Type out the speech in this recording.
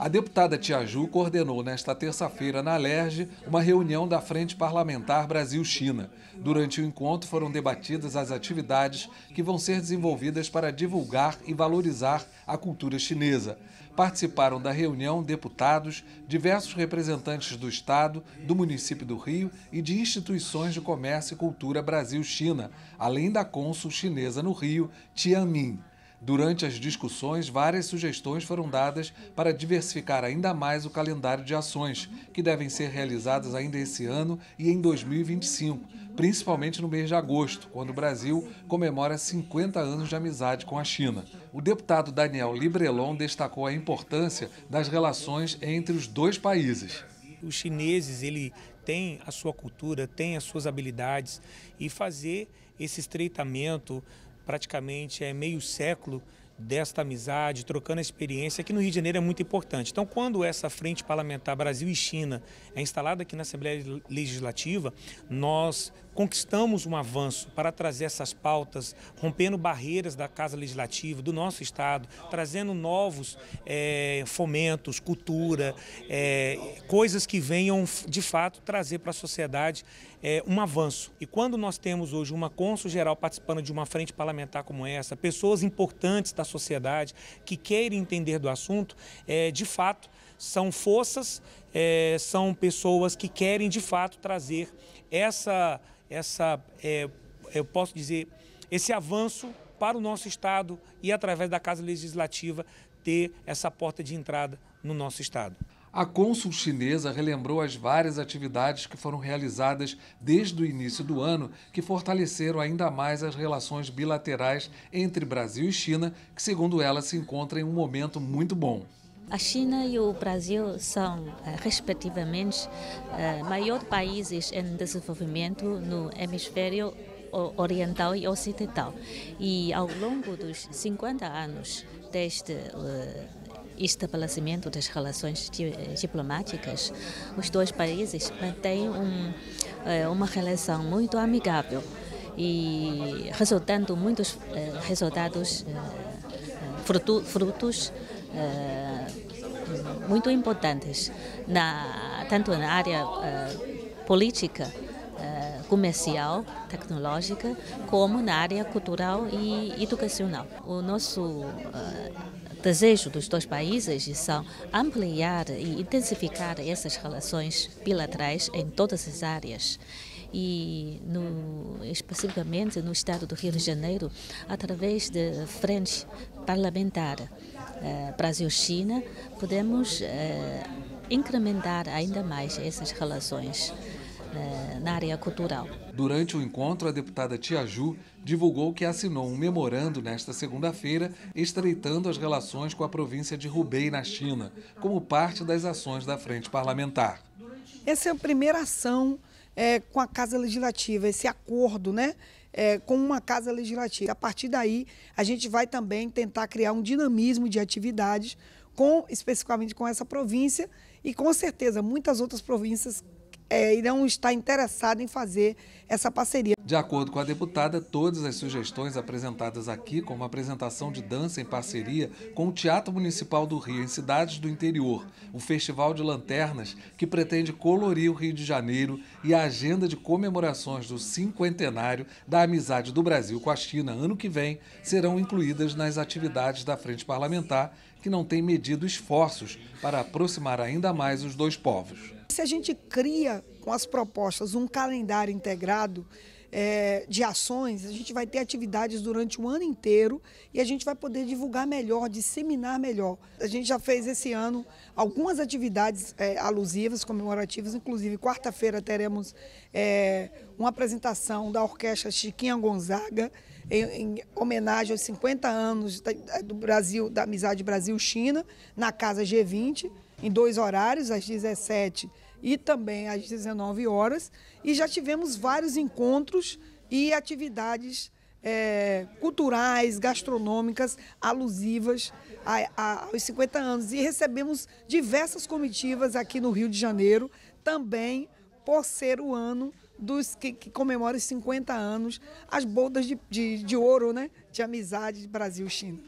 A deputada Tiaju coordenou nesta terça-feira na Alerj uma reunião da Frente Parlamentar Brasil-China. Durante o encontro foram debatidas as atividades que vão ser desenvolvidas para divulgar e valorizar a cultura chinesa. Participaram da reunião deputados, diversos representantes do Estado, do município do Rio e de instituições de comércio e cultura Brasil-China, além da cônsul chinesa no Rio, Tianmin. Durante as discussões, várias sugestões foram dadas para diversificar ainda mais o calendário de ações, que devem ser realizadas ainda esse ano e em 2025, principalmente no mês de agosto, quando o Brasil comemora 50 anos de amizade com a China. O deputado Daniel Librelon destacou a importância das relações entre os dois países. Os chineses, ele tem a sua cultura, tem as suas habilidades e fazer esse estreitamento praticamente é meio século desta amizade, trocando experiência, que no Rio de Janeiro é muito importante. Então, quando essa frente parlamentar Brasil e China é instalada aqui na Assembleia Legislativa, nós conquistamos um avanço para trazer essas pautas, rompendo barreiras da Casa Legislativa, do nosso Estado, trazendo novos é, fomentos, cultura, é, coisas que venham de fato trazer para a sociedade é, um avanço. E quando nós temos hoje uma Consul geral participando de uma frente parlamentar como essa, pessoas importantes da sociedade que querem entender do assunto, de fato são forças é, são pessoas que querem de fato trazer essa, essa é, eu posso dizer, esse avanço para o nosso Estado e através da Casa Legislativa ter essa porta de entrada no nosso Estado. A cônsul chinesa relembrou as várias atividades que foram realizadas desde o início do ano, que fortaleceram ainda mais as relações bilaterais entre Brasil e China, que, segundo ela, se encontram em um momento muito bom. A China e o Brasil são, eh, respectivamente, eh, maiores países em desenvolvimento no hemisfério oriental e ocidental. E ao longo dos 50 anos, deste eh, estabelecimento das relações diplomáticas, os dois países mantêm um, uma relação muito amigável e resultando muitos resultados frutos eh, muito importantes, na, tanto na área uh, política, uh, comercial, tecnológica, como na área cultural e educacional. O nosso desejo dos dois países são ampliar e intensificar essas relações bilaterais em todas as áreas e no, especificamente no estado do Rio de Janeiro, através de frente parlamentar eh, Brasil-China, podemos eh, incrementar ainda mais essas relações eh, na área cultural. Durante o encontro, a deputada Tiaju divulgou que assinou um memorando nesta segunda-feira estreitando as relações com a província de Hubei, na China, como parte das ações da frente parlamentar. Essa é a primeira ação é, com a Casa Legislativa, esse acordo né, é, com uma Casa Legislativa. A partir daí, a gente vai também tentar criar um dinamismo de atividades, com especificamente com essa província, e com certeza muitas outras províncias é, irão estar interessadas em fazer essa parceria. De acordo com a deputada, todas as sugestões apresentadas aqui, como apresentação de dança em parceria com o Teatro Municipal do Rio em cidades do interior, o festival de lanternas que pretende colorir o Rio de Janeiro e a agenda de comemorações do cinquentenário da amizade do Brasil com a China ano que vem, serão incluídas nas atividades da Frente Parlamentar, que não tem medido esforços para aproximar ainda mais os dois povos. Se a gente cria com as propostas um calendário integrado, é, de ações, a gente vai ter atividades durante o ano inteiro e a gente vai poder divulgar melhor, disseminar melhor. A gente já fez esse ano algumas atividades é, alusivas, comemorativas, inclusive quarta-feira teremos é, uma apresentação da Orquestra Chiquinha Gonzaga, em, em, homenagem aos 50 anos da, do Brasil, da amizade Brasil-China, na Casa G20, em dois horários, às 17 h e também às 19 horas. E já tivemos vários encontros e atividades é, culturais, gastronômicas, alusivas a, a, aos 50 anos. E recebemos diversas comitivas aqui no Rio de Janeiro, também por ser o ano dos que, que comemora os 50 anos, as bodas de, de, de ouro, né? De amizade Brasil-China.